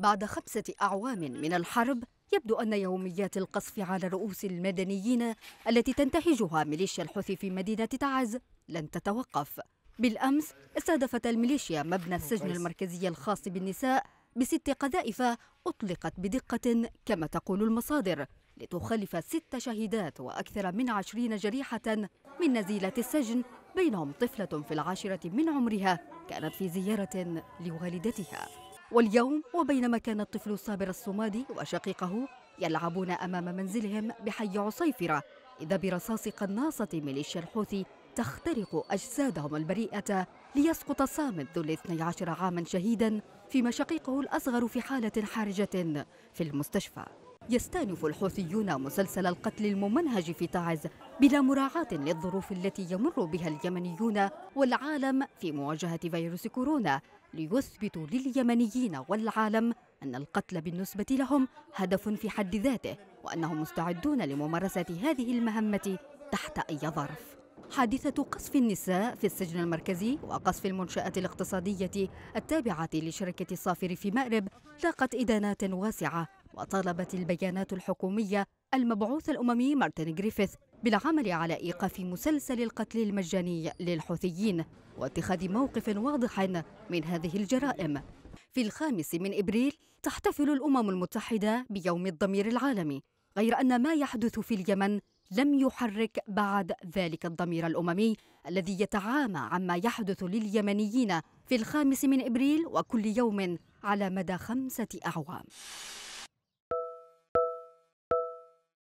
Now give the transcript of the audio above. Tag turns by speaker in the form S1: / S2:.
S1: بعد خمسة أعوام من الحرب يبدو أن يوميات القصف على رؤوس المدنيين التي تنتهجها ميليشيا الحوثي في مدينة تعز لن تتوقف بالأمس استهدفت الميليشيا مبنى السجن المركزي الخاص بالنساء بست قذائف أطلقت بدقة كما تقول المصادر لتخلف ست شهيدات وأكثر من عشرين جريحة من نزيلة السجن بينهم طفلة في العاشرة من عمرها كانت في زيارة لوالدتها واليوم وبينما كان الطفل صابر الصمادي وشقيقه يلعبون أمام منزلهم بحي عصيفرة إذا برصاص قناصة ميليشيا الحوثي تخترق أجسادهم البريئة ليسقط صامد ذو الاثني عشر عاما شهيدا فيما شقيقه الأصغر في حالة حرجة في المستشفى يستأنف الحوثيون مسلسل القتل الممنهج في تعز بلا مراعاة للظروف التي يمر بها اليمنيون والعالم في مواجهة فيروس كورونا ليثبتوا لليمنيين والعالم أن القتل بالنسبة لهم هدف في حد ذاته وأنهم مستعدون لممارسة هذه المهمة تحت أي ظرف حادثة قصف النساء في السجن المركزي وقصف المنشأة الاقتصادية التابعة لشركة الصافر في مأرب لاقت إدانات واسعة وطالبت البيانات الحكومية المبعوث الأممي مارتن جريفيث بالعمل على إيقاف مسلسل القتل المجاني للحوثيين واتخاذ موقف واضح من هذه الجرائم في الخامس من إبريل تحتفل الأمم المتحدة بيوم الضمير العالمي غير أن ما يحدث في اليمن لم يحرك بعد ذلك الضمير الأممي الذي يتعامى عما يحدث لليمنيين في الخامس من إبريل وكل يوم على مدى خمسة أعوام